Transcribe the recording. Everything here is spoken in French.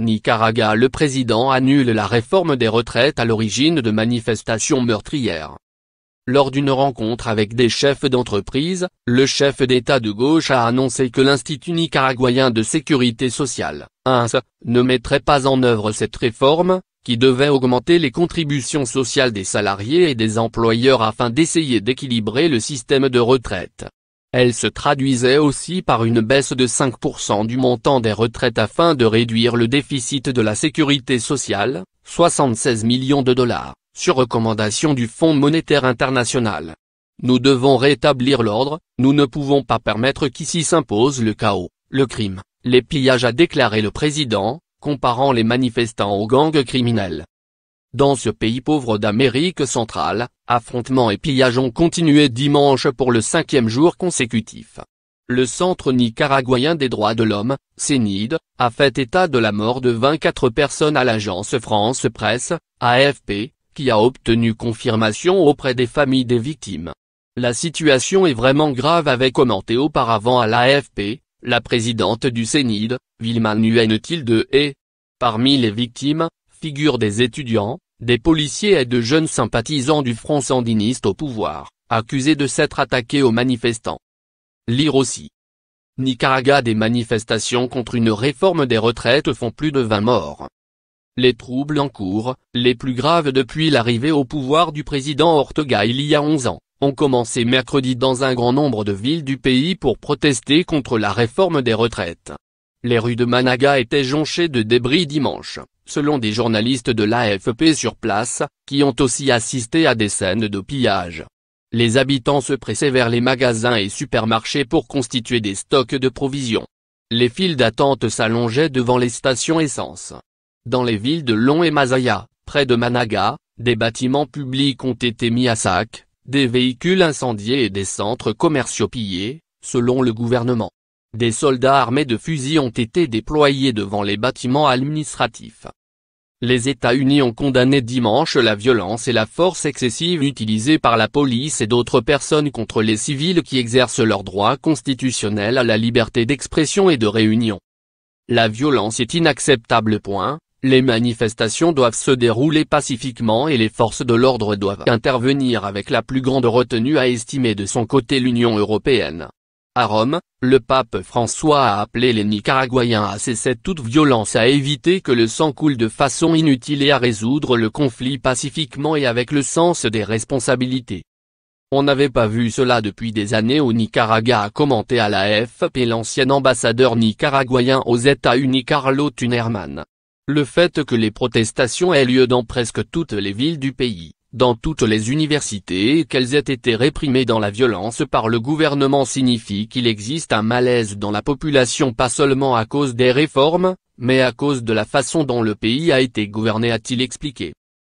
Nicaragua Le président annule la réforme des retraites à l'origine de manifestations meurtrières. Lors d'une rencontre avec des chefs d'entreprise, le chef d'État de gauche a annoncé que l'Institut nicaraguayen de sécurité sociale, INS, ne mettrait pas en œuvre cette réforme, qui devait augmenter les contributions sociales des salariés et des employeurs afin d'essayer d'équilibrer le système de retraite. Elle se traduisait aussi par une baisse de 5% du montant des retraites afin de réduire le déficit de la sécurité sociale, 76 millions de dollars, sur recommandation du Fonds monétaire international. Nous devons rétablir l'ordre, nous ne pouvons pas permettre qu'ici s'impose le chaos, le crime, les pillages a déclaré le président, comparant les manifestants aux gangs criminels. Dans ce pays pauvre d'Amérique centrale, affrontements et pillages ont continué dimanche pour le cinquième jour consécutif. Le Centre nicaraguayen des droits de l'homme, CENID, a fait état de la mort de 24 personnes à l'agence France Presse, AFP, qui a obtenu confirmation auprès des familles des victimes. La situation est vraiment grave avait commenté auparavant à l'AFP, la présidente du CENID, Vilma Nuenetil de et Parmi les victimes, figure des étudiants, des policiers et de jeunes sympathisants du Front sandiniste au pouvoir, accusés de s'être attaqués aux manifestants. Lire aussi. Nicaragua des manifestations contre une réforme des retraites font plus de 20 morts. Les troubles en cours, les plus graves depuis l'arrivée au pouvoir du président Ortega il y a 11 ans, ont commencé mercredi dans un grand nombre de villes du pays pour protester contre la réforme des retraites. Les rues de Managa étaient jonchées de débris dimanche, selon des journalistes de l'AFP sur place, qui ont aussi assisté à des scènes de pillage. Les habitants se pressaient vers les magasins et supermarchés pour constituer des stocks de provisions. Les files d'attente s'allongeaient devant les stations essence. Dans les villes de Long et Masaya, près de Managa, des bâtiments publics ont été mis à sac, des véhicules incendiés et des centres commerciaux pillés, selon le gouvernement. Des soldats armés de fusils ont été déployés devant les bâtiments administratifs. Les États-Unis ont condamné dimanche la violence et la force excessive utilisée par la police et d'autres personnes contre les civils qui exercent leur droit constitutionnels à la liberté d'expression et de réunion. La violence est inacceptable. Point. Les manifestations doivent se dérouler pacifiquement et les forces de l'ordre doivent intervenir avec la plus grande retenue à estimer de son côté l'Union européenne. À Rome, le pape François a appelé les Nicaraguayens à cesser toute violence à éviter que le sang coule de façon inutile et à résoudre le conflit pacifiquement et avec le sens des responsabilités. On n'avait pas vu cela depuis des années au Nicaragua a commenté à la FP l'ancien ambassadeur nicaraguayen aux États-Unis Carlo Tunerman. Le fait que les protestations aient lieu dans presque toutes les villes du pays, dans toutes les universités qu'elles aient été réprimées dans la violence par le gouvernement signifie qu'il existe un malaise dans la population pas seulement à cause des réformes, mais à cause de la façon dont le pays a été gouverné a-t-il expliqué.